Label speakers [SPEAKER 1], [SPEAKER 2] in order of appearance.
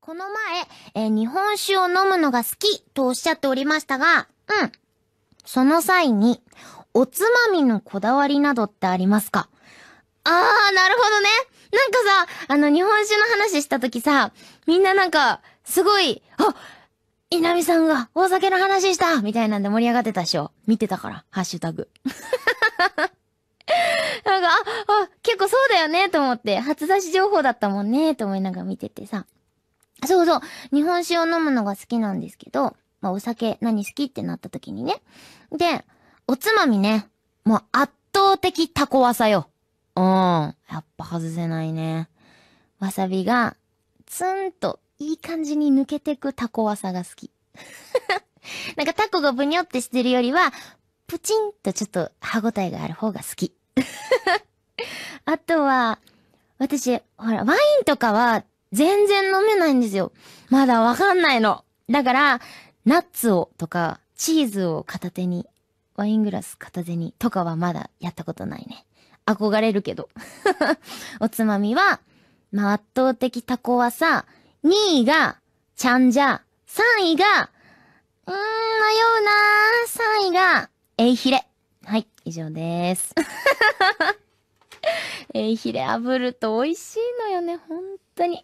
[SPEAKER 1] この前、えー、日本酒を飲むのが好きとおっしゃっておりましたが、うん。その際に、おつまみのこだわりなどってありますかあー、なるほどね。なんかさ、あの、日本酒の話した時さ、みんななんか、すごい、あ稲見さんがお酒の話したみたいなんで盛り上がってたでしょ見てたから、ハッシュタグ。なんか、あ、あ、結構そうだよねと思って、初出し情報だったもんねと思いながら見ててさ。そうそう。日本酒を飲むのが好きなんですけど、まあお酒何好きってなった時にね。で、おつまみね。もう圧倒的タコわさよ。うん。やっぱ外せないね。わさびが、ツンといい感じに抜けてくタコわさが好き。なんかタコがブニョってしてるよりは、プチンとちょっと歯応えがある方が好き。あとは、私、ほら、ワインとかは全然飲めないんですよ。まだわかんないの。だから、ナッツをとか、チーズを片手に、ワイングラス片手にとかはまだやったことないね。憧れるけど。おつまみは、まあ、圧倒的タコはさ、2位が、ちゃんじゃ、3位が、うーん、迷うなー。3位が、えいひれ。はい、以上です。えいひれ炙ると美味しいのよね、ほん当に。